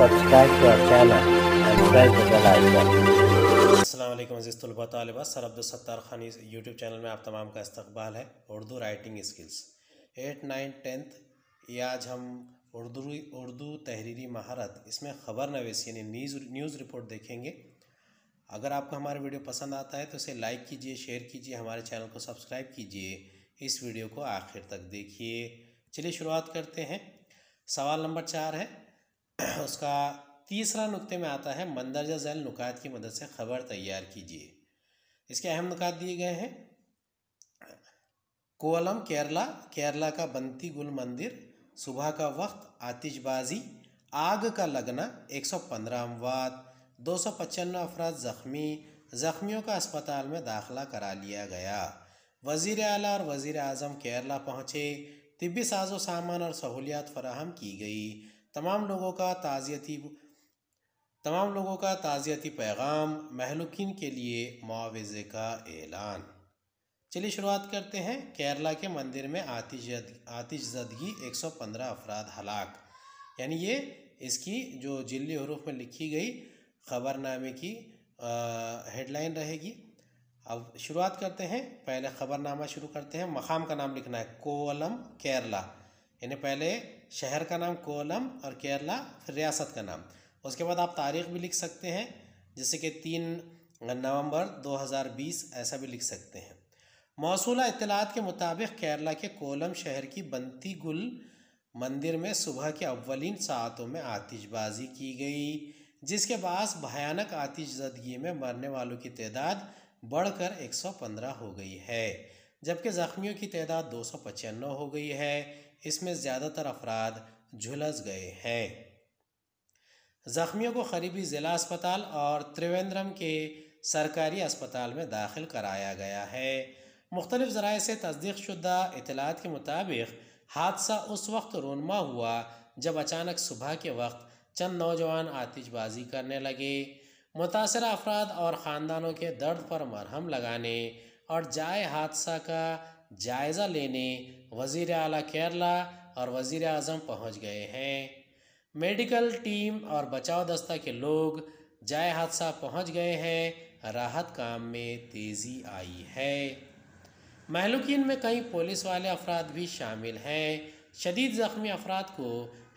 subscribe to our channel and press the bell icon. तलबा तलबा sir Abdul Sattar खानी YouTube channel में आप तमाम का इस्तबाल है Urdu writing skills eight nine tenth ये आज हम उर्दू उर्दू तहरीरी महारत इसमें ख़बर नवेस यानी न्यूज़ न्यूज़ रिपोर्ट देखेंगे अगर आपको हमारा वीडियो पसंद आता है तो इसे लाइक कीजिए शेयर कीजिए हमारे चैनल को सब्सक्राइब कीजिए इस वीडियो को आखिर तक देखिए चलिए शुरुआत करते हैं सवाल नंबर चार है उसका तीसरा नुक्ते में आता है मंदरजा जैल नुकात की मदद से ख़बर तैयार कीजिए इसके अहम नुकात दिए गए हैं कोलम केरला केरला का बंती गुल मंदिर सुबह का वक्त आतिशबाजी आग का लगना एक सौ पंद्रह अमवात दो सौ पचानवे अफराद ज़ख्मी ज़ख्मियों का अस्पताल में दाखिला करा लिया गया वज़ी अला और वज़ी अजम केरला पहुँचे तिबी साजो सामान और सहूलियात फराहम की गई तमाम लोगों का ताज़ियती तमाम लोगों का ताज़ियती पैगाम महलुकिन के लिए मुआवजे का ऐलान चलिए शुरुआत करते हैं केरला के मंदिर में आतिश आतिशजदगी एक सौ पंद्रह अफराद हलाक यानी ये इसकी जो जिली हरूफ में लिखी गई खबरनामे की हेडलाइन रहेगी अब शुरुआत करते हैं पहले खबरनामा शुरू करते हैं मकाम का नाम लिखना है कोवलम केरला यानी पहले शहर का नाम कोलम और केरला फिर रियासत का नाम उसके बाद आप तारीख भी लिख सकते हैं जैसे कि तीन नवंबर 2020 ऐसा भी लिख सकते हैं मौसूला इतलात के मुताबिक केरला के कोलम शहर की बंती गुल मंदिर में सुबह के अव्वलिन सातों में आतिशबाजी की गई जिसके बाद भयानक आतिशजदगी में मरने वालों की तदाद बढ़कर 115 हो गई है जबकि ज़ख्मियों की तादाद दो हो गई है इसमें ज़्यादातर अफराद झुलस गए हैं ज़ख्मियों को करीबी ज़िला अस्पताल और त्रिवेंद्रम के सरकारी अस्पताल में दाखिल कराया गया है मुख्तलिफ ज़रा से तस्दीक शुदा इतलात के मुताबिक हादसा उस वक्त रोनमा हुआ जब अचानक सुबह के वक्त चंद नौजवान आतिशबाजी करने लगे मुतासर अफराद और ख़ानदानों के दर्द पर मरहम लगाने और जाए हादसा का जायज़ा लेने वज़ी अल केरला और वज़ी अजम पहुँच गए हैं मेडिकल टीम और बचाव दस्ता के लोग जाए हादसा पहुँच गए हैं राहत काम में तेज़ी आई है महलुकिन में कई पुलिस वाले अफराद भी शामिल हैं शदीद ज़ख्मी अफराद को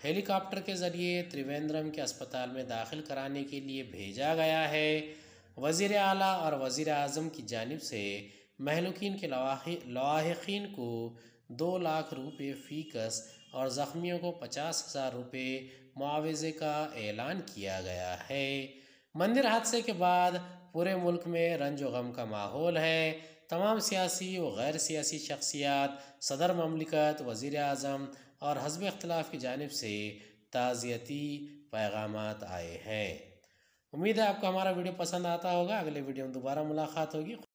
हेलीकॉप्टर के ज़रिए त्रिवेंद्रम के अस्पताल में दाखिल कराने के लिए भेजा गया है वज़ी अल और वज़ी अजम की जानब से महलुकिन के लवाहिन को दो लाख रुपए फ़ीकस और ज़ख्मियों को पचास हज़ार रुपये मुआवजे का ऐलान किया गया है मंदिर हादसे के बाद पूरे मुल्क में रंज गम का माहौल है तमाम सियासी व गैर सियासी शख्सियात सदर ममलिकत वज़ी अजम और हजब अख्तिलाफ की जानब से ताज़ियती पैगाम आए हैं उम्मीद है आपको हमारा वीडियो पसंद आता होगा अगले वीडियो में दोबारा मुलाकात होगी